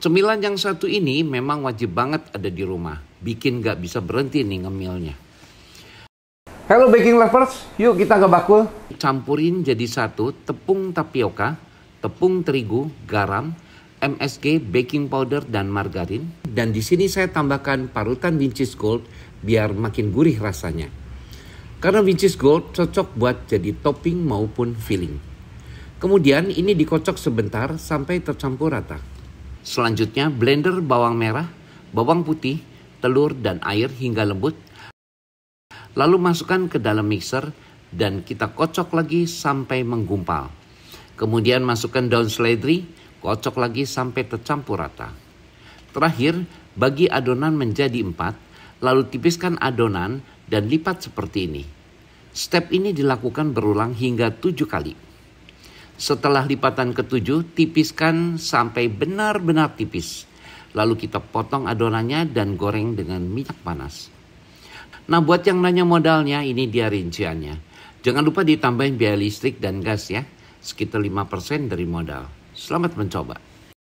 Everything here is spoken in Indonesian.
Cemilan yang satu ini memang wajib banget ada di rumah. Bikin gak bisa berhenti nih ngemilnya. Halo baking lovers, yuk kita ke bakul. Campurin jadi satu tepung tapioka, tepung terigu, garam, MSG, baking powder, dan margarin. Dan di sini saya tambahkan parutan Vinci's Gold biar makin gurih rasanya. Karena Vinci's Gold cocok buat jadi topping maupun filling. Kemudian ini dikocok sebentar sampai tercampur rata. Selanjutnya, blender bawang merah, bawang putih, telur, dan air hingga lembut. Lalu masukkan ke dalam mixer dan kita kocok lagi sampai menggumpal. Kemudian masukkan daun seledri, kocok lagi sampai tercampur rata. Terakhir, bagi adonan menjadi empat, lalu tipiskan adonan dan lipat seperti ini. Step ini dilakukan berulang hingga tujuh kali. Setelah lipatan ketujuh, tipiskan sampai benar-benar tipis. Lalu kita potong adonannya dan goreng dengan minyak panas. Nah buat yang nanya modalnya, ini dia rinciannya. Jangan lupa ditambahin biaya listrik dan gas ya, sekitar 5% dari modal. Selamat mencoba.